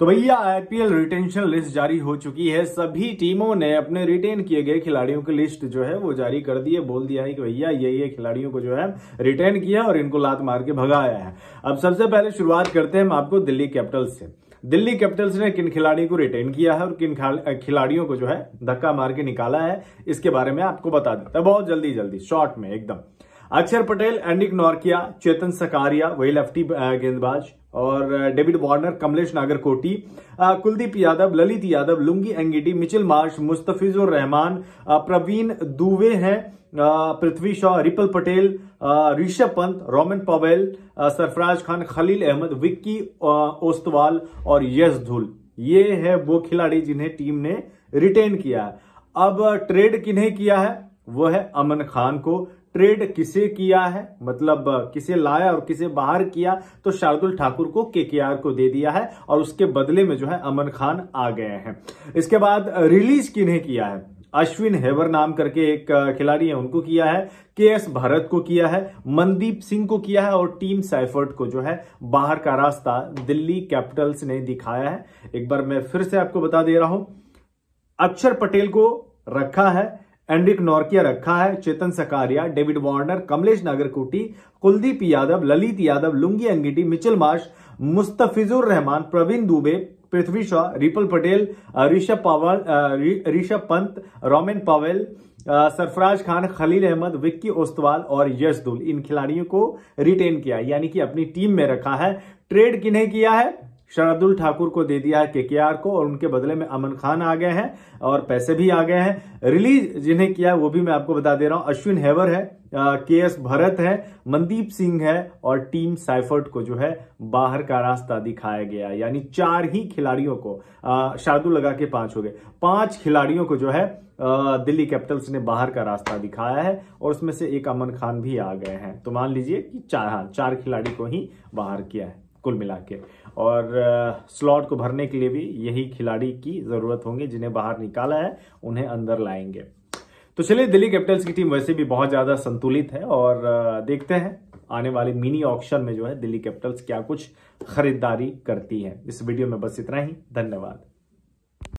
तो भैया IPL retention list जारी हो चुकी है सभी टीमों ने अपने रिटेन किए गए खिलाड़ियों की लिस्ट जो है वो जारी कर दी है बोल दिया है कि भैया ये ये खिलाड़ियों को जो है रिटेन किया और इनको लात मार के भगाया है अब सबसे पहले शुरुआत करते हैं हम आपको दिल्ली कैपिटल्स से दिल्ली कैपिटल्स ने किन खिलाड़ियों को रिटेन किया है और किन खिलाड़ियों को जो है धक्का मार के निकाला है इसके बारे में आपको बता देता बहुत जल्दी जल्दी शॉर्ट में एकदम अक्षर पटेल एंडिक नौरकिया चेतन सकारिया वही लेफ्टी गेंदबाज और David Warner Kamlesh Nagarkoti Kuldeep Yadav Lalit Yadav Lungi Ngidi Mitchell Marsh Mustafizur Rahman Praveen Dubey हैं पृथ्वी शॉ रिपल पटेल ऋषभ पंत रोमन पवेल सरफराज खान खलील अहमद विक्की ओस्तवाल और यश धुल ये है वो खिलाड़ी जिन्हें टीम ने रिटेन किया है अब ट्रेड किन्हें किया है वो है अमन खान को ट्रेड किसे किया है मतलब किसे लाया और किसे बाहर किया तो शार्दुल ठाकुर को केकेआर को दे दिया है और उसके बदले में जो है अमन खान आ गए हैं इसके बाद रिलीज किन्हें किया है अश्विन हेवर नाम करके एक खिलाड़ी है उनको किया है के एस भारत को किया है मनदीप सिंह को किया है और टीम साइफर्ट को जो है बाहर का रास्ता दिल्ली कैपिटल्स ने दिखाया है एक बार मैं फिर से आपको बता दे रहा हूं अक्षर पटेल को रखा है एंड्रिक नॉर्किया रखा है Chetan Sakariya David Warner Kamlesh Nagarkoti Kuldeep Yadav Lalit Yadav Lungi Ngidi Mitchell Marsh Mustafizur Rahman Praveen Dubey Prithvi Shaw Ripal Patel Rishabh Pawan Rishabh Pant Rovman Powell Sarfaraz Khan Khaleel Ahmed Vicky Ostwal और यशदुल इन खिलाड़ियों को रिटेन किया यानी कि अपनी टीम में रखा है ट्रेड किन्हें किया है शरदुल ठाकुर को दे दिया है केकेआर को और उनके बदले में अमन खान आ गए हैं और पैसे भी आ गए हैं रिलीज जिन्हें किया वो भी मैं आपको बता दे रहा हूं अश्विन हेवर है के एस भरत है मनदीप सिंह है और टीम साइफर्ट को जो है बाहर का रास्ता दिखाया गया यानी चार ही खिलाड़ियों को शार्दुल लगा के पांच हो गए पांच खिलाड़ियों को जो है दिल्ली कैपिटल्स ने बाहर का रास्ता दिखाया है और उसमें से एक अमन खान भी आ गए हैं तो मान लीजिए कि चार हाँ चार खिलाड़ी को ही बाहर किया है कुल मिला के और स्लॉट को भरने के लिए भी यही खिलाड़ी की ज़रूरत होंगे जिन्हें बाहर निकाला है उन्हें अंदर लाएंगे तो चलिए दिल्ली कैपिटल्स की टीम वैसे भी बहुत ज़्यादा संतुलित है और देखते हैं आने वाले मिनी ऑक्शन में जो है दिल्ली कैपिटल्स क्या कुछ खरीदारी करती है इस वीडियो में बस इतना ही धन्यवाद